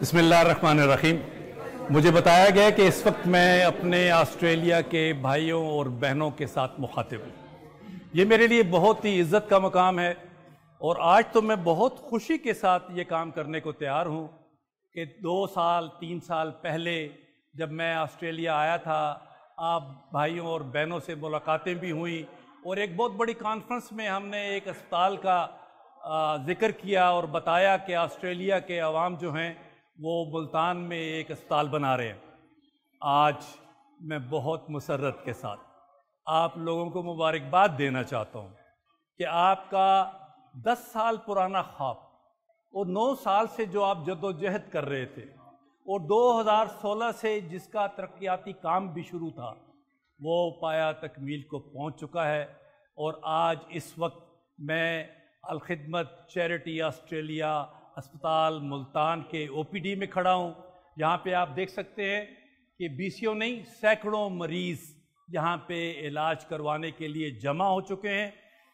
बसमीम मुझे बताया गया कि इस वक्त मैं अपने ऑस्ट्रेलिया के भाइयों और बहनों के साथ मुखातिब हूँ ये मेरे लिए बहुत ही इज़्ज़त का मकाम है और आज तो मैं बहुत खुशी के साथ ये काम करने को तैयार हूँ कि दो साल तीन साल पहले जब मैं ऑस्ट्रेलिया आया था आप भाइयों और बहनों से मुलाकातें भी हुई और एक बहुत बड़ी कॉन्फ्रेंस में हमने एक अस्पताल का ज़िक्र किया और बताया कि ऑस्ट्रेलिया के आवाम जो हैं वो मुल्तान में एक अस्पताल बना रहे हैं आज मैं बहुत मसरत के साथ आप लोगों को मुबारकबाद देना चाहता हूँ कि आपका दस साल पुराना ख्वाब और नौ साल से जो आप जदोजहद कर रहे थे और 2016 से जिसका तरक्याती काम भी शुरू था वो पाया तकमील को पहुंच चुका है और आज इस वक्त मैं अलखदमत चैरिटी ऑस्ट्रेलिया अस्पताल मुल्तान के ओपीडी में खड़ा हूँ यहाँ पे आप देख सकते हैं कि ओ नहीं सैकड़ों मरीज़ यहाँ पे इलाज करवाने के लिए जमा हो चुके हैं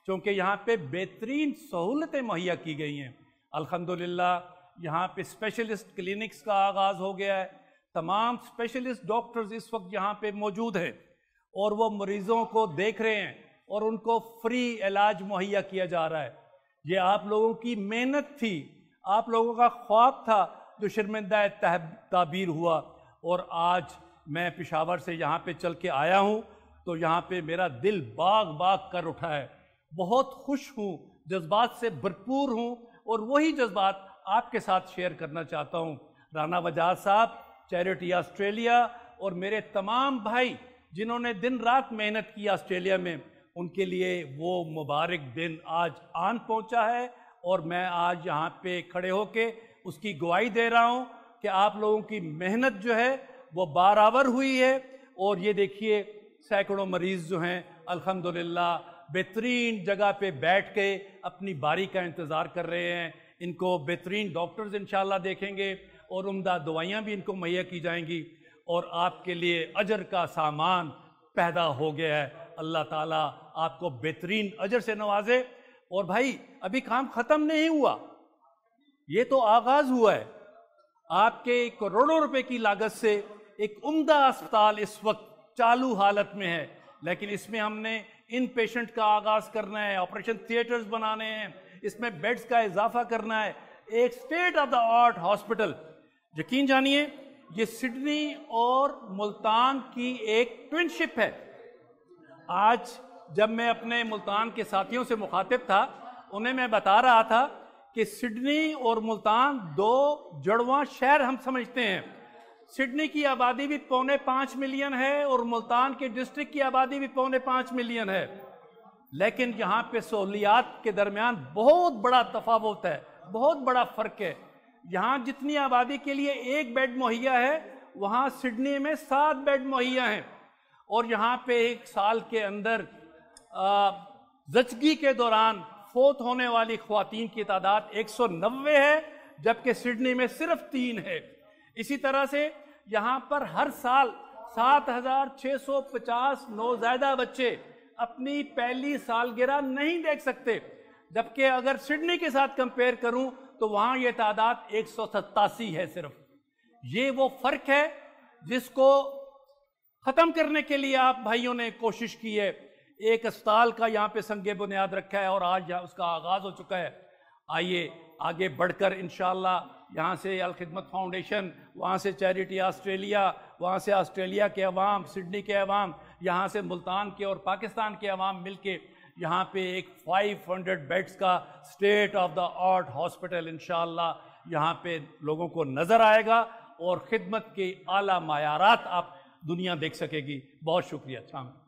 क्योंकि यहाँ पे बेहतरीन सहूलतें मुहैया की गई हैं अल्हम्दुलिल्लाह यहाँ पे स्पेशलिस्ट क्लिनिक्स का आगाज़ हो गया है तमाम स्पेशलिस्ट डॉक्टर्स इस वक्त यहाँ पे मौजूद हैं और वो मरीज़ों को देख रहे हैं और उनको फ्री इलाज मुहैया किया जा रहा है ये आप लोगों की मेहनत थी आप लोगों का ख्वाब था जो शर्मिंदा ताबीर हुआ और आज मैं पिशावर से यहाँ पे चल के आया हूँ तो यहाँ पे मेरा दिल बाग बाग कर उठा है बहुत खुश हूँ जज्बात से भरपूर हूँ और वही जज्बात आपके साथ शेयर करना चाहता हूँ राना बजाज साहब चैरिटी ऑस्ट्रेलिया और मेरे तमाम भाई जिन्होंने दिन रात मेहनत की ऑस्ट्रेलिया में उनके लिए वो मुबारक दिन आज आन पहुँचा है और मैं आज यहाँ पे खड़े होके उसकी गवाही दे रहा हूँ कि आप लोगों की मेहनत जो है वो बराबर हुई है और ये देखिए सैकड़ों मरीज़ जो हैं अल्हम्दुलिल्लाह बेहतरीन जगह पे बैठ के अपनी बारी का इंतज़ार कर रहे हैं इनको बेहतरीन डॉक्टर्स इन देखेंगे और उमदा दवाइयाँ भी इनको मुहैया की जाएंगी और आपके लिए अजर का सामान पैदा हो गया है अल्लाह ताला आपको बेहतरीन अजर से नवाजे और भाई अभी काम खत्म नहीं हुआ ये तो आगाज हुआ है आपके करोड़ों रुपए की लागत से एक उम्दा अस्पताल इस वक्त चालू हालत में है लेकिन इसमें हमने इन पेशेंट का आगाज करना है ऑपरेशन थिएटर्स बनाने हैं इसमें बेड्स का इजाफा करना है एक state of the art hospital यकीन जानिए ये सिडनी और मुल्तान की एक ट्विनशिप है आज जब मैं अपने मुल्तान के साथियों से मुखातिब था उन्हें मैं बता रहा था कि सिडनी और मुल्तान दो जड़वा शहर हम समझते हैं सिडनी की आबादी भी पौने पाँच मिलियन है और मुल्तान के डिस्ट्रिक्ट की आबादी भी पौने पाँच मिलियन है लेकिन यहाँ पे सहूलियात के दरमियान बहुत बड़ा तफावत है बहुत बड़ा फ़र्क है यहाँ जितनी आबादी के लिए एक बेड मुहैया है वहाँ सिडनी में सात बेड मुहैया हैं और यहाँ पे एक साल के अंदर जचगी के दौरान फोत होने वाली खुवान की तादाद 190 है जबकि सिडनी में सिर्फ तीन है इसी तरह से यहाँ पर हर साल 7,650 नौजायदा बच्चे अपनी पहली सालगिरह नहीं देख सकते जबकि अगर सिडनी के साथ कंपेयर करूं तो वहाँ ये तादाद एक है सिर्फ ये वो फ़र्क है जिसको ख़त्म करने के लिए आप भाइयों ने कोशिश की है एक अस्पताल का यहाँ पे संग बुनियाद रखा है और आज उसका आगाज़ हो चुका है आइए आगे बढ़कर इन यहाँ से अलखदमत फाउंडेशन वहाँ से चैरिटी ऑस्ट्रेलिया वहाँ से ऑस्ट्रेलिया के अवाम सिडनी के अवाम यहाँ से मुल्तान के और पाकिस्तान के अवाम मिल के यहाँ पे एक 500 बेड्स का state of the art hospital इन यहाँ पे लोगों को नज़र आएगा और ख़िदमत के अला मायारात आप दुनिया देख सकेगी बहुत शुक्रिया शामिल